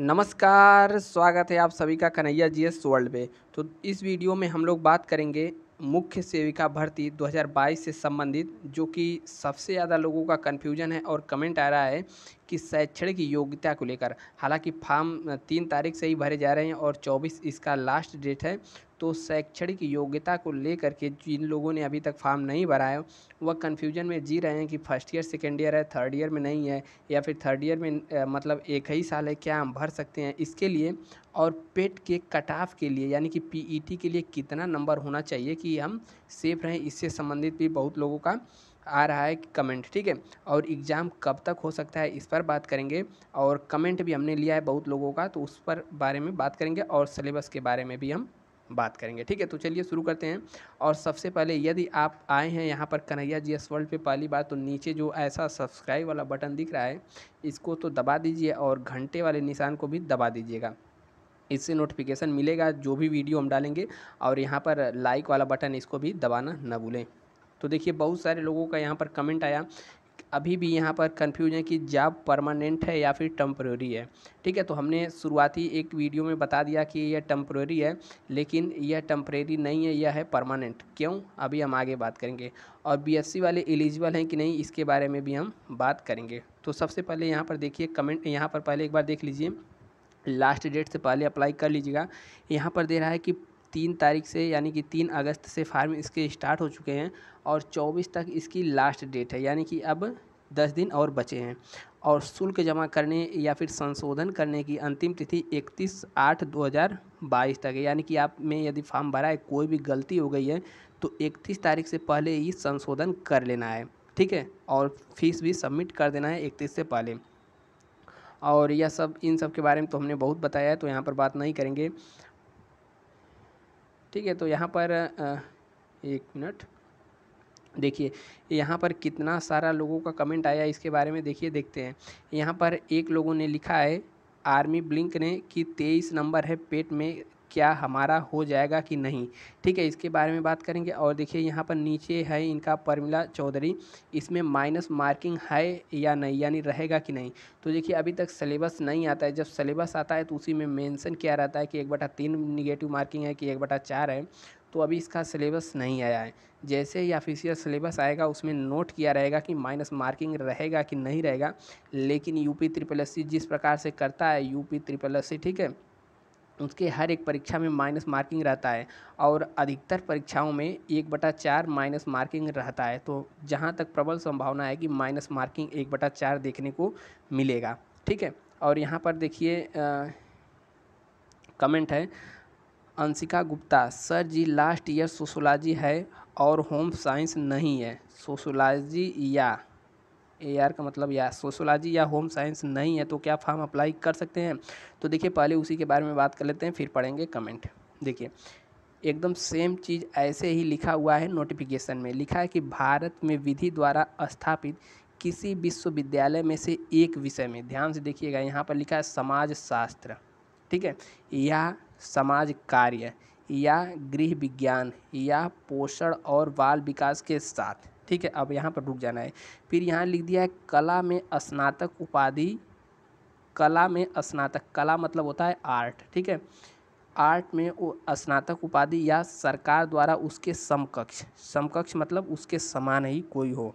नमस्कार स्वागत है आप सभी का कन्हैया जी एस वर्ल्ड में तो इस वीडियो में हम लोग बात करेंगे मुख्य सेविका भर्ती 2022 से संबंधित जो कि सबसे ज़्यादा लोगों का कन्फ्यूजन है और कमेंट आ रहा है कि शैक्षणिक योग्यता को लेकर हालांकि फॉर्म तीन तारीख से ही भरे जा रहे हैं और 24 इसका लास्ट डेट है तो शैक्षणिक योग्यता को लेकर के जिन लोगों ने अभी तक फॉर्म नहीं भरा है वह कन्फ्यूजन में जी रहे हैं कि फर्स्ट ईयर सेकेंड ईयर है थर्ड ईयर में नहीं है या फिर थर्ड ईयर में मतलब एक ही साल है क्या हम भर सकते हैं इसके लिए और पेट के कट ऑफ के लिए यानी कि पी e के लिए कितना नंबर होना चाहिए कि हम सेफ रहें इससे संबंधित भी बहुत लोगों का आ रहा है कमेंट ठीक है और एग्ज़ाम कब तक हो सकता है इस पर बात करेंगे और कमेंट भी हमने लिया है बहुत लोगों का तो उस पर बारे में बात करेंगे और सिलेबस के बारे में भी हम बात करेंगे ठीक है तो चलिए शुरू करते हैं और सबसे पहले यदि आप आए हैं यहाँ पर कन्हैया जी एस वर्ल्ड पर पहली बार तो नीचे जो ऐसा सब्सक्राइब वाला बटन दिख रहा है इसको तो दबा दीजिए और घंटे वाले निशान को भी दबा दीजिएगा इससे नोटिफिकेशन मिलेगा जो भी वीडियो हम डालेंगे और यहाँ पर लाइक वाला बटन इसको भी दबाना ना भूलें तो देखिए बहुत सारे लोगों का यहाँ पर कमेंट आया अभी भी यहाँ पर कन्फ्यूज है कि जॉब परमानेंट है या फिर टम्प्रोरी है ठीक है तो हमने शुरुआती एक वीडियो में बता दिया कि यह टम्प्रोरी है लेकिन यह टम्प्रेरी नहीं है यह है परमानेंट क्यों अभी हम आगे बात करेंगे और बी वाले एलिजिबल हैं कि नहीं इसके बारे में भी हम बात करेंगे तो सबसे पहले यहाँ पर देखिए कमेंट यहाँ पर पहले एक बार देख लीजिए लास्ट डेट से पहले अप्लाई कर लीजिएगा यहाँ पर दे रहा है कि तीन तारीख से यानी कि तीन अगस्त से फार्म इसके स्टार्ट हो चुके हैं और चौबीस तक इसकी लास्ट डेट है यानी कि अब दस दिन और बचे हैं और शुल्क जमा करने या फिर संशोधन करने की अंतिम तिथि इकतीस आठ दो हज़ार बाईस तक है यानी कि आप में यदि फॉर्म भरा है कोई भी गलती हो गई है तो इकतीस तारीख से पहले ही संशोधन कर लेना है ठीक है और फीस भी सबमिट कर देना है इकतीस से पहले और यह सब इन सब के बारे में तो हमने बहुत बताया है तो यहाँ पर बात नहीं करेंगे ठीक है तो यहाँ पर एक मिनट देखिए यहाँ पर कितना सारा लोगों का कमेंट आया इसके बारे में देखिए देखते हैं यहाँ पर एक लोगों ने लिखा है आर्मी ब्लिंक ने कि तेईस नंबर है पेट में क्या हमारा हो जाएगा कि नहीं ठीक है इसके बारे में बात करेंगे और देखिए यहाँ पर नीचे है इनका परमिला चौधरी इसमें माइनस मार्किंग है या नहीं यानी रहेगा कि नहीं तो देखिए अभी तक सिलेबस नहीं आता है जब सिलेबस आता है तो उसी में मेंशन किया रहता है कि एक बटा तीन निगेटिव मार्किंग है कि एक बटा चार है तो अभी इसका सिलेबस नहीं आया है जैसे ही ऑफिशियल सिलेबस आएगा उसमें नोट किया रहेगा कि माइनस मार्किंग रहेगा कि नहीं रहेगा लेकिन यूपी त्रिपल एस जिस प्रकार से करता है यूपी त्रिपल एस ठीक है उसके हर एक परीक्षा में माइनस मार्किंग रहता है और अधिकतर परीक्षाओं में एक बटा चार माइनस मार्किंग रहता है तो जहाँ तक प्रबल संभावना है कि माइनस मार्किंग एक बटा चार देखने को मिलेगा ठीक है और यहाँ पर देखिए कमेंट है Anshika Gupta sir ji last year sociology है और होम साइंस नहीं है सोशोलॉजी या ए का मतलब या सोशोलॉजी या होम साइंस नहीं है तो क्या फॉर्म अप्लाई कर सकते हैं तो देखिए पहले उसी के बारे में बात कर लेते हैं फिर पढ़ेंगे कमेंट देखिए एकदम सेम चीज़ ऐसे ही लिखा हुआ है नोटिफिकेशन में लिखा है कि भारत में विधि द्वारा स्थापित किसी विश्वविद्यालय में से एक विषय में ध्यान से देखिएगा यहाँ पर लिखा है समाज शास्त्र ठीक है या समाज कार्य या गृह विज्ञान या पोषण और बाल विकास के साथ ठीक है अब यहाँ पर रुक जाना है फिर यहाँ लिख दिया है कला में स्नातक उपाधि कला में स्नातक कला मतलब होता है आर्ट ठीक है आर्ट में वो स्नातक उपाधि या सरकार द्वारा उसके समकक्ष समकक्ष मतलब उसके समान ही कोई हो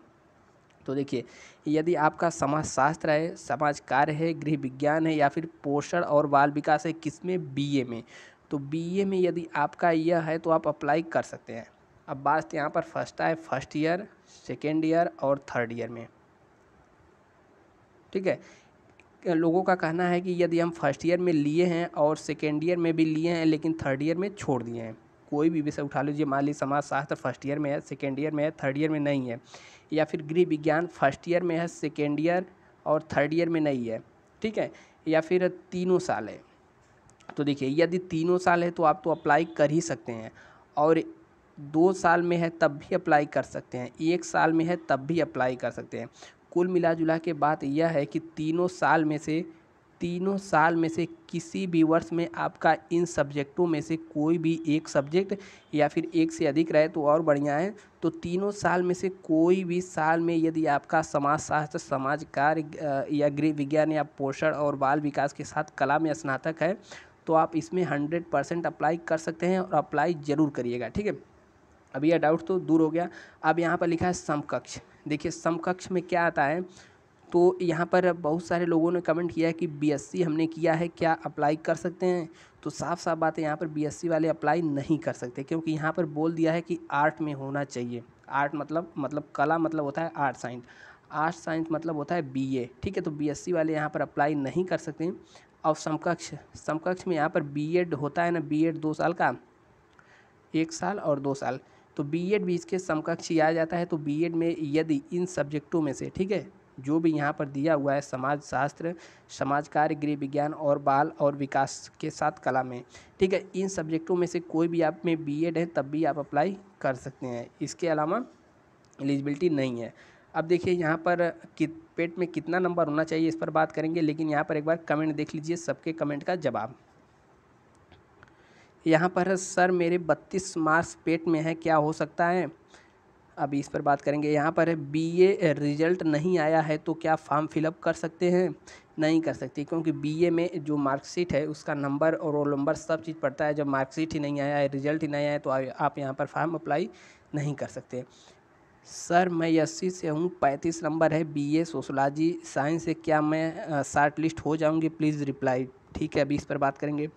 तो देखिए यदि आपका समाजशास्त्र है समाज कार्य है गृह विज्ञान है या फिर पोषण और बाल विकास है किसमें बीए में तो बीए में यदि आपका यह है तो आप अप्लाई कर सकते हैं अब्बास यहाँ पर फर्स्ट आए फर्स्ट ईयर सेकेंड ईयर और थर्ड ईयर में ठीक है लोगों का कहना है कि यदि हम फर्स्ट ईयर में लिए हैं और सेकेंड ईयर में भी लिए हैं लेकिन थर्ड ईयर में छोड़ दिए हैं कोई भी विषय उठा लीजिए मान लीजिए शास्त्र फर्स्ट ईयर में है सेकेंड ईयर में है थर्ड ईयर में नहीं है या फिर गृह विज्ञान फर्स्ट ईयर में है सेकेंड ईयर और थर्ड ईयर में नहीं है ठीक है या फिर तीनों साल है तो देखिए यदि तीनों साल है तो आप तो अप्लाई कर ही सकते हैं और दो साल में है तब भी अप्लाई कर सकते हैं एक साल में है तब भी अप्लाई कर सकते हैं कुल मिला जुला के बात यह है कि तीनों साल में से तीनों साल में से किसी भी वर्ष में आपका इन सब्जेक्टों में से कोई भी एक सब्जेक्ट या फिर एक से अधिक रहे तो और बढ़िया है तो तीनों साल में से कोई भी साल में यदि आपका समाज शास्त्र समाज कार्य या गृह विज्ञान या पोषण और बाल विकास के साथ कला में स्नातक है तो आप इसमें हंड्रेड परसेंट अप्लाई कर सकते हैं और अप्लाई ज़रूर करिएगा ठीक है अब यह डाउट तो दूर हो गया अब यहाँ पर लिखा है समकक्ष देखिए समकक्ष में क्या आता है तो यहाँ पर बहुत सारे लोगों ने कमेंट किया है कि बीएससी हमने किया है क्या अप्लाई कर सकते हैं तो साफ साफ बात है यहाँ पर बीएससी वाले अप्लाई नहीं कर सकते क्योंकि यहाँ पर बोल दिया है कि आर्ट में होना चाहिए आर्ट मतलब मतलब कला मतलब होता है आर्ट साइंस आर्ट साइंस मतलब होता है बीए ठीक है तो बीएससी वाले यहाँ पर अप्लाई नहीं कर सकते और समकक्ष समकक्ष में यहाँ पर बी होता है ना बी दो साल का एक साल और दो साल तो बी एड भी इसके समकक्ष ही आ जाता है तो बी एड में यदि इन सब्जेक्टों में से ठीक है जो भी यहाँ पर दिया हुआ है समाज शास्त्र समाज कार्य गृह विज्ञान और बाल और विकास के साथ कला में ठीक है इन सब्जेक्टों में से कोई भी आप में बी एड है तब भी आप अप्लाई कर सकते हैं इसके अलावा एलिजिबिलिटी नहीं है अब देखिए यहाँ पर कित पेट में कितना नंबर होना चाहिए इस पर बात करेंगे लेकिन यहाँ पर एक बार कमेंट देख लीजिए सबके कमेंट का जवाब यहाँ पर है सर मेरे बत्तीस मार्क्स पेट में है क्या हो सकता है अभी इस पर बात करेंगे यहाँ पर है बीए रिजल्ट नहीं आया है तो क्या फॉर्म फिलअप कर सकते हैं नहीं कर सकते क्योंकि बीए में जो मार्कशीट है उसका नंबर और रोल नंबर सब चीज़ पड़ता है जब मार्कशीट ही नहीं आया है रिजल्ट ही नहीं आया है तो आप यहाँ पर फॉर्म अप्लाई नहीं कर सकते सर मैं अस्सी से हूँ पैंतीस नंबर है बी ए सोशोलॉजी साइंस से क्या मैं शार्ट लिस्ट हो जाऊँगी प्लीज़ रिप्लाई ठीक है अभी इस पर बात करेंगे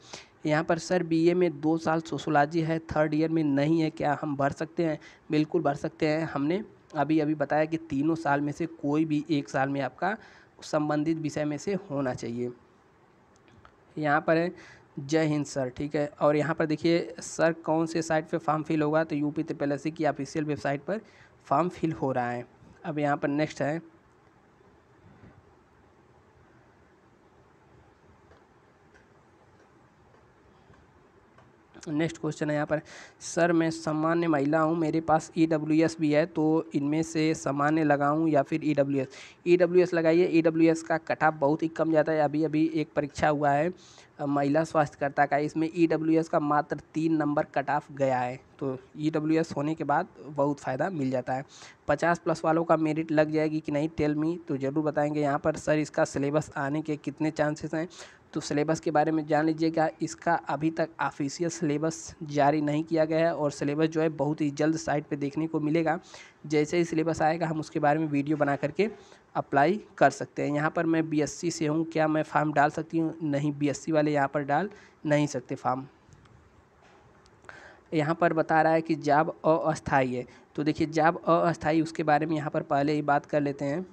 यहाँ पर सर बीए में दो साल सोशोलॉजी है थर्ड ईयर में नहीं है क्या हम भर सकते हैं बिल्कुल भर सकते हैं हमने अभी अभी बताया कि तीनों साल में से कोई भी एक साल में आपका संबंधित विषय में से होना चाहिए यहाँ पर है जय हिंद सर ठीक है और यहाँ पर देखिए सर कौन से साइट पे फॉर्म फिल होगा तो यूपी त्रिपल की ऑफिशियल वेबसाइट पर फॉर्म फिल हो रहा है अब यहाँ पर नेक्स्ट है नेक्स्ट क्वेश्चन है यहाँ पर सर मैं सामान्य महिला हूँ मेरे पास ई डब्ल्यू एस भी है तो इनमें से सामान्य लगाऊँ या फिर E W S E W S लगाइए ई डब्ल्यू एस का कट ऑफ बहुत ही कम जाता है अभी अभी एक परीक्षा हुआ है महिला स्वास्थ्यकर्ता का इसमें ई डब्ल्यू एस का मात्र तीन नंबर कट ऑफ गया है तो ई डब्ल्यू एस होने के बाद बहुत फ़ायदा मिल जाता है पचास प्लस वालों का मेरिट लग जाएगी कि नहीं टेल मी तो ज़रूर बताएंगे यहाँ पर सर इसका सिलेबस आने के कितने चांसेस हैं तो सिलेबस के बारे में जान लीजिएगा इसका अभी तक ऑफिशियल सिलेबस जारी नहीं किया गया है और सिलेबस जो है बहुत ही जल्द साइट पे देखने को मिलेगा जैसे ही सिलेबस आएगा हम उसके बारे में वीडियो बना करके अप्लाई कर सकते हैं यहाँ पर मैं बीएससी से हूँ क्या मैं फार्म डाल सकती हूँ नहीं बी वाले यहाँ पर डाल नहीं सकते फार्म यहाँ पर बता रहा है कि जाब अस्थाई है तो देखिए जाब अस्थाई उसके बारे में यहाँ पर पहले ही बात कर लेते हैं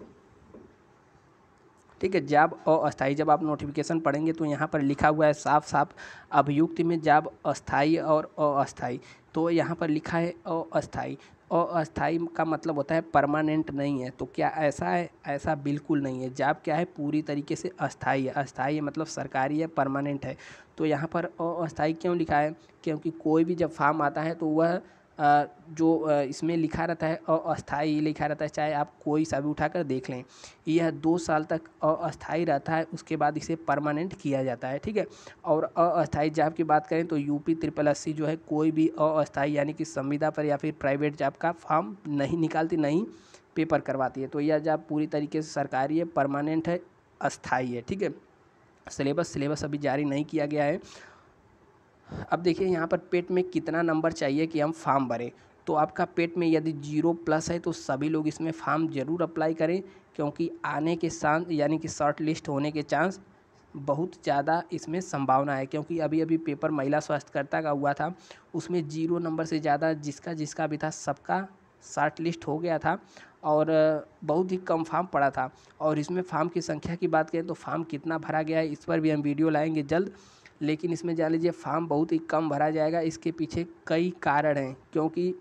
ठीक है जाब अस्थाई जब आप नोटिफिकेशन पढ़ेंगे तो यहाँ पर लिखा हुआ है साफ साफ अभियुक्त में जाब अस्थाई और अस्थाई तो यहाँ पर लिखा है अस्थाई अस्थाई का मतलब होता है परमानेंट नहीं है तो क्या ऐसा है ऐसा बिल्कुल नहीं है जाब क्या है पूरी तरीके से अस्थाई है अस्थाई है मतलब सरकारी है परमानेंट है तो यहाँ पर अस्थाई क्यों लिखा है क्योंकि कोई भी जब फार्म आता है तो वह जो इसमें लिखा रहता है अस्थाई लिखा रहता है चाहे आप कोई सा भी उठाकर देख लें यह दो साल तक अस्थाई रहता है उसके बाद इसे परमानेंट किया जाता है ठीक है और अस्थाई जॉब की बात करें तो यूपी ट्रिपल अस्सी जो है कोई भी अस्थाई यानी कि संविदा पर या फिर प्राइवेट जॉब का फॉर्म नहीं निकालती नहीं पेपर करवाती है तो यह जॉब पूरी तरीके से सरकारी है परमानेंट है अस्थाई है ठीक है सिलेबस सिलेबस अभी जारी नहीं किया गया है अब देखिए यहाँ पर पेट में कितना नंबर चाहिए कि हम फार्म भरें तो आपका पेट में यदि जीरो प्लस है तो सभी लोग इसमें फार्म ज़रूर अप्लाई करें क्योंकि आने के शांत यानी कि शॉर्ट लिस्ट होने के चांस बहुत ज़्यादा इसमें संभावना है क्योंकि अभी अभी पेपर महिला स्वास्थ्यकर्ता का हुआ था उसमें जीरो नंबर से ज़्यादा जिसका जिसका भी था सबका शार्ट लिस्ट हो गया था और बहुत ही कम फार्म पड़ा था और इसमें फार्म की संख्या की बात करें तो फार्म कितना भरा गया है इस पर भी हम वीडियो लाएंगे जल्द लेकिन इसमें जान लीजिए फार्म बहुत ही कम भरा जाएगा इसके पीछे कई कारण हैं क्योंकि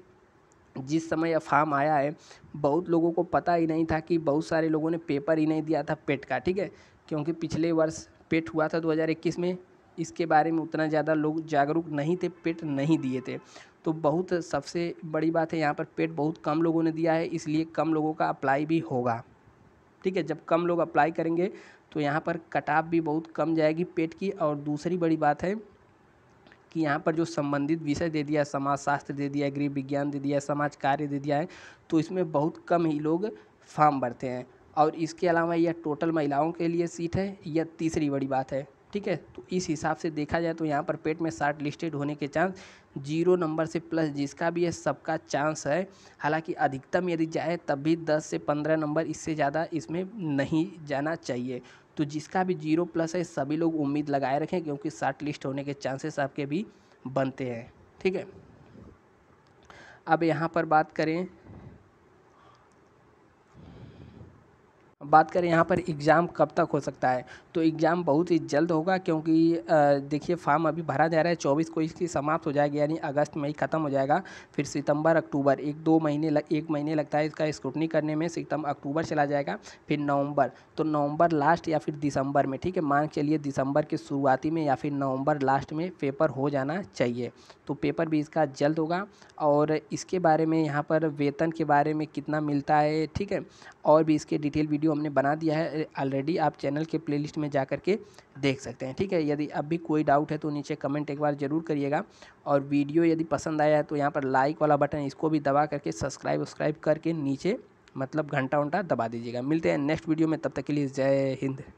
जिस समय यह फार्म आया है बहुत लोगों को पता ही नहीं था कि बहुत सारे लोगों ने पेपर ही नहीं दिया था पेट का ठीक है क्योंकि पिछले वर्ष पेट हुआ था 2021 में इसके बारे में उतना ज़्यादा लोग जागरूक नहीं थे पेट नहीं दिए थे तो बहुत सबसे बड़ी बात है यहाँ पर पेट बहुत कम लोगों ने दिया है इसलिए कम लोगों का अप्लाई भी होगा ठीक है जब कम लोग अप्लाई करेंगे तो यहाँ पर कटाव भी बहुत कम जाएगी पेट की और दूसरी बड़ी बात है कि यहाँ पर जो संबंधित विषय दे दिया समाजशास्त्र दे दिया गृह विज्ञान दे दिया समाज कार्य दे दिया है तो इसमें बहुत कम ही लोग फॉर्म भरते हैं और इसके अलावा यह टोटल महिलाओं के लिए सीट है यह तीसरी बड़ी बात है ठीक है तो इस हिसाब से देखा जाए तो यहाँ पर पेट में शार्ट लिस्टेड होने के चांस जीरो नंबर से प्लस जिसका भी है सबका चांस है हालांकि अधिकतम यदि जाए तब भी दस से पंद्रह नंबर इससे ज़्यादा इसमें नहीं जाना चाहिए तो जिसका भी जीरो प्लस है सभी लोग उम्मीद लगाए रखें क्योंकि शार्ट लिस्ट होने के चांसेस आपके भी बनते हैं ठीक है अब यहाँ पर बात करें बात करें यहाँ पर एग्ज़ाम कब तक हो सकता है तो एग्ज़ाम बहुत ही जल्द होगा क्योंकि देखिए फॉर्म अभी भरा जा रहा है चौबीस को इसकी समाप्त हो जाएगी यानी अगस्त में ही ख़त्म हो जाएगा फिर सितंबर अक्टूबर एक दो महीने लग, एक महीने लगता है इसका स्क्रूटनी करने में सितंबर अक्टूबर चला जाएगा फिर नवंबर तो नवंबर लास्ट या फिर दिसंबर में ठीक है मान चलिए दिसंबर के शुरुआती में या फिर नवम्बर लास्ट में पेपर हो जाना चाहिए तो पेपर भी इसका जल्द होगा और इसके बारे में यहाँ पर वेतन के बारे में कितना मिलता है ठीक है और भी इसके डिटेल वीडियो हमने बना दिया है ऑलरेडी आप चैनल के प्ले में जा कर के देख सकते हैं ठीक है यदि अब भी कोई डाउट है तो नीचे कमेंट एक बार ज़रूर करिएगा और वीडियो यदि पसंद आया है तो यहाँ पर लाइक वाला बटन इसको भी दबा करके सब्सक्राइब वब्सक्राइब करके नीचे मतलब घंटा उंटा दबा दीजिएगा मिलते हैं नेक्स्ट वीडियो में तब तक के लिए जय हिंद